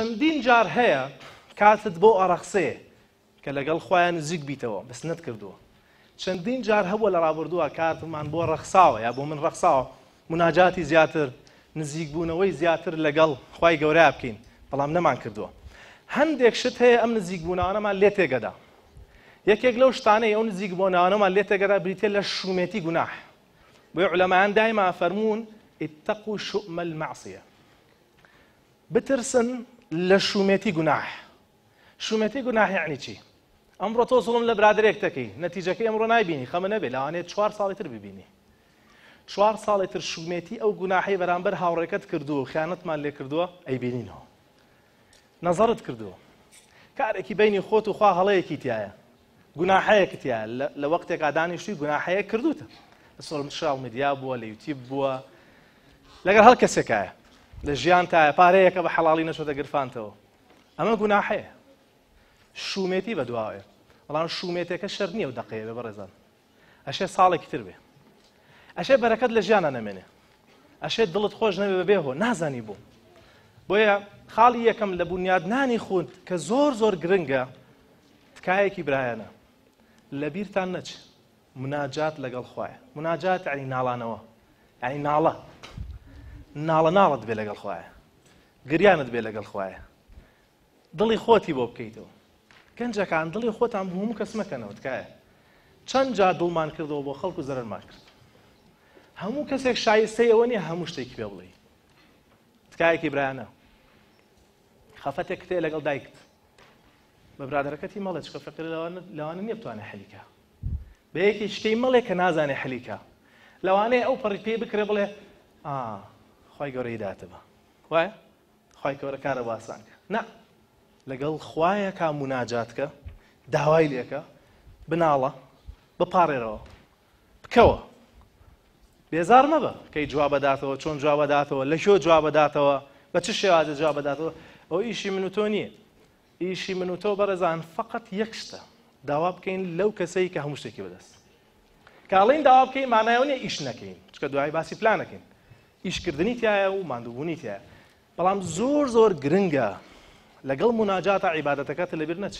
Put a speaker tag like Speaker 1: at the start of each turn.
Speaker 1: چەندین جار هەیە کاتت بۆ ئەرەخسێ کە لەگەڵ خۆیان نزیک بیتەوە بەسنت کردووە چەندین جار هەبووە لە ڕابردووە کاتمان بۆ ڕەخساوە یا بۆ من ڕەخساوە مناجاتی زیاتر نزیک بوونەوەی زیاتر لەگەڵ خی گەورە بکەین بەڵام نەمان کردووە هەندێک شت هەیە ئەم نزیک بوونانەمان لێ تێگەدا یەکێک لەو شتانەی ئەو نزیک بۆناانەمان لێ تێگەدا بریتێ لە شومێتی گوناح بۆ عولەمان دایما فەرمونون ئتەق و شومە المەعسیە بترسن لە شومێتی گوناح شومێتی گوناهی عنی چی ئەمڕۆ تۆ زڵم لە برادێک دەکەی نەتیجەکەی ئەمڕۆ نایبینی خەمە نەبێ لەوانێت چوار ساڵی تر ببینی چوار ساڵی تر شومێتی ئەو گوناحی بەرامبەر هاوڕێکت کردو و خیانەتمان لێ کردووە ئەیبینینەوە نەزارت کردووە کارێکی بینی خۆت و خوا هەڵەیەکی تایە گوناحەیەکتیا لە وەختێکا دانیشتی گوناحەیە کردوتە لە سڵ شاڵ میدیا بووە لە یوتیب بووە لەگەر هەڵ کەسێکایە لە ژیان تایە پارەیەکە بە حەڵی نەچۆتە گرفانتەوە ئەمە گوناحەیە شومێتی بە دواوێ بەڵام شومێتێکە شەر نییە و دەقەیە بە بەڕێزان ئەشێ ساڵێکی تر بێ ئەشێ بەرەکەت لە ژیانە نەمێنێ ئەشێ دڵت خۆش نەبێ بە بێهۆ نازانی بوو بۆیە خاڵی یەکەم لە بنیادنانی خوند کە زۆر زۆر گرنگە تکایەکی برایەنە لە بیرتان نەچ مناجات لەگەڵ خوایە مناجات ئەنی ناڵانەوە ئەنی ناڵە ناڵە ناڵت بێ لەگەڵ خوایە گریانت بێ لەگەڵ خوایە دڵی خۆتی بۆ بکەیتەوە گەنجەکان دڵی خۆتان هەموو کەس مەکەنەوە تکایە چەند جا دڵمان کردەوە بۆ خەڵکو زەرمان کرد هەموو کەسێک شایستەی ئەوە نیە هەموو شتێکی پێ بڵێ تکایەکی برایانە خەفەتێک تێ لەگەڵ دایکت بە برادەکەتی مەڵێ چکە فکر لەوانە نیە بتوانێت حەلیکە بەیەکی شتەی مەڵێک کە نازانێت حەلیکە لەوانەیە ئەو پەڕی پێی بکرێ بڵێ خی گەورە هیداتەوە وایە خی گەورە کارە باسانکە نا لەگەڵ خویە کا مناجاتکە داوای لێکە بناڵە بپارێرەوە بکەوە بێزار مەبە کەی جوابداتەوە چۆن جوابداتەوە لە شۆ جوابداتەوە بە چ شێوازە جوابداتەوە ئەو ئیشی من و تۆ نییە ئیشی من و تۆ بەرەزان فقط یەکشتە داوا بکەین لەو کەسەی کە هەموو شتێکی بەدەست کاڵین داوا بکەین مانایەوە نیە ئیش نەکەین چکە دوای باسی پلانەکەین ئیشکردنی تایە و مادووبوونی تایە بەڵام زۆر زۆر گرنگە لەگەڵ مناجاتە عیباەتەکەت لەبیر نەچ.